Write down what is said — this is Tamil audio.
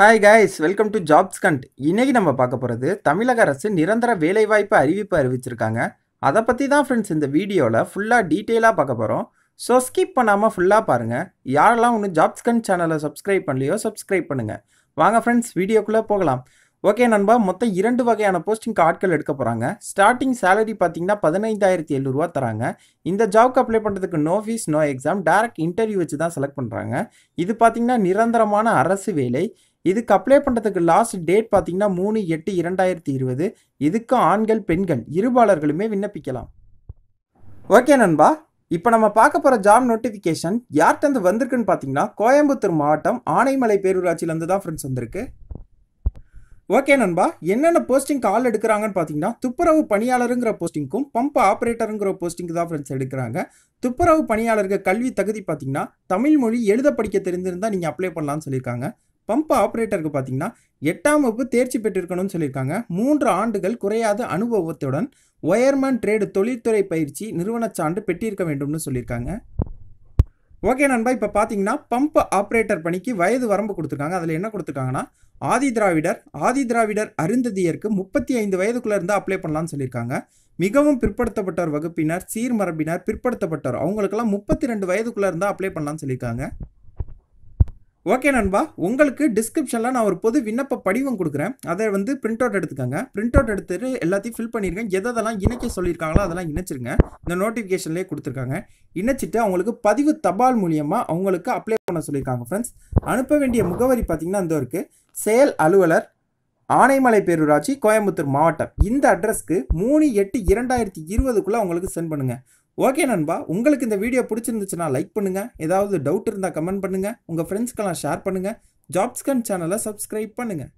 hi guys welcome to jobs கண்ட் இன்றைக்கி நம்ம பார்க்க போகிறது தமிழக அரசு நிரந்தர வேலைவாய்ப்பு அறிவிப்பு அறிவிச்சிருக்காங்க அதை பற்றி தான் ஃப்ரெண்ட்ஸ் இந்த வீடியோவில் ஃபுல்லாக டீட்டெயிலாக பார்க்க போகிறோம் ஸோ ஸ்கிப் பண்ணாமல் ஃபுல்லாக பாருங்கள் யாரெல்லாம் ஒன்று ஜாப்ஸ் கண்ட் சேனலை சப்ஸ்கிரைப் பண்ணலையோ சப்ஸ்கிரைப் பண்ணுங்கள் வாங்க ஃப்ரெண்ட்ஸ் வீடியோக்குள்ளே போகலாம் ஓகே நண்பா மொத்தம் இரண்டு வகையான போஸ்டிங்க்கு ஆட்கள் எடுக்க போகிறாங்க ஸ்டார்டிங் சேலரி பார்த்தீங்கன்னா பதினைந்தாயிரத்தி எழுநூறுவா தராங்க இந்த ஜாப்க்கு அப்ளை பண்ணுறதுக்கு no fees no exam direct interview வச்சு தான் செலக்ட் பண்ணுறாங்க இது பார்த்தீங்கன்னா நிரந்தரமான அரசு வேலை இதுக்கு அப்ளை பண்ணுறதுக்கு லாஸ்ட் டேட் பார்த்தீங்கன்னா மூணு எட்டு இரண்டாயிரத்தி இருபது இதுக்கு ஆண்கள் பெண்கள் இருபாளர்களுமே விண்ணப்பிக்கலாம் ஓகே நண்பா இப்போ நம்ம பார்க்க போகிற ஜாப் நோட்டிஃபிகேஷன் யார்கிட்ட வந்திருக்குன்னு பார்த்தீங்கன்னா கோயம்புத்தூர் மாவட்டம் ஆனைமலை பேரூராட்சியிலேருந்து தான் ஃப்ரெண்ட்ஸ் வந்திருக்கு ஓகே நண்பா என்னென்ன போஸ்டிங் கால் எடுக்கிறாங்கன்னு பார்த்தீங்கன்னா துப்புரவு பணியாளருங்கிற போஸ்டிங்க்கும் பம்ப் ஆப்ரேட்டருங்கிற போஸ்டிங்க்கு தான் ஃப்ரெண்ட்ஸ் எடுக்கிறாங்க துப்புரவு பணியாளர்கள் கல்வி தகுதி பார்த்தீங்கன்னா தமிழ் மொழி எழுத படிக்க தெரிஞ்சிருந்தால் நீங்கள் அப்ளை பண்ணலாம்னு சொல்லியிருக்காங்க பம்ப் ஆப்ரேட்டருக்கு பார்த்தீங்கன்னா எட்டாம் வகுப்பு தேர்ச்சி பெற்றிருக்கணும்னு சொல்லியிருக்காங்க மூன்று ஆண்டுகள் குறையாத அனுபவத்துடன் ஒயர்மேன் ட்ரேடு தொழில்துறை பயிற்சி நிறுவனச் சான்று பெற்றிருக்க வேண்டும்னு சொல்லியிருக்காங்க ஓகே நண்பா இப்போ பார்த்தீங்கன்னா பம்ப் ஆப்ரேட்டர் பணிக்கு வயது வரம்பு கொடுத்துருக்காங்க அதில் என்ன கொடுத்துருக்காங்கன்னா ஆதி திராவிடர் ஆதி திராவிடர் அருந்ததியருக்கு முப்பத்தி ஐந்து வயதுக்குள்ளே இருந்தால் அப்ளை பண்ணலான்னு சொல்லியிருக்காங்க மிகவும் பிற்படுத்தப்பட்டோர் வகுப்பினர் சீர்மரபினர் பிற்படுத்தப்பட்டோர் அவங்களுக்கெல்லாம் முப்பத்தி ரெண்டு வயதுக்குள்ளே இருந்தால் அப்ளை பண்ணலான்னு சொல்லியிருக்காங்க ஓகே நண்பா உங்களுக்கு டிஸ்கிரிப்ஷனில் நான் ஒரு பொது விண்ணப்ப படிவம் கொடுக்குறேன் அதை வந்து பிரிண்ட் அவுட் எடுத்துக்கோங்க பிரிண்ட் அவுட் எடுத்துட்டு எல்லாத்தையும் ஃபில் பண்ணியிருக்கேன் எதெல்லாம் இணைக்க சொல்லியிருக்காங்களோ அதெல்லாம் இணைச்சிருங்க இந்த நோட்டிஃபிகேஷன்லேயே கொடுத்துருக்காங்க இணைச்சிட்டு அவங்களுக்கு பதிவு தபால் மூலியமாக அவங்களுக்கு அப்ளை பண்ண சொல்லியிருக்காங்க ஃப்ரெண்ட்ஸ் அனுப்ப வேண்டிய முகவரி பார்த்திங்கன்னா அந்த இருக்குது செயல் அலுவலர் ஆனைமலை பேரூராட்சி கோயம்புத்தூர் மாவட்டம் இந்த அட்ரஸ்க்கு மூணு எட்டு இரண்டாயிரத்தி இருபதுக்குள்ளே அவங்களுக்கு சென்ட் பண்ணுங்கள் ஓகே நண்பா உங்களுக்கு இந்த வீடியோ பிடிச்சிருந்துச்சுன்னா லைக் பண்ணுங்கள் ஏதாவது டவுட் இருந்தால் கமெண்ட் பண்ணுங்கள் உங்கள் ஃப்ரெண்ட்ஸ்க்கெல்லாம் ஷேர் பண்ணுங்கள் ஜாப்ஸ்கன் சேனலை சப்ஸ்கிரைப் பண்ணுங்கள்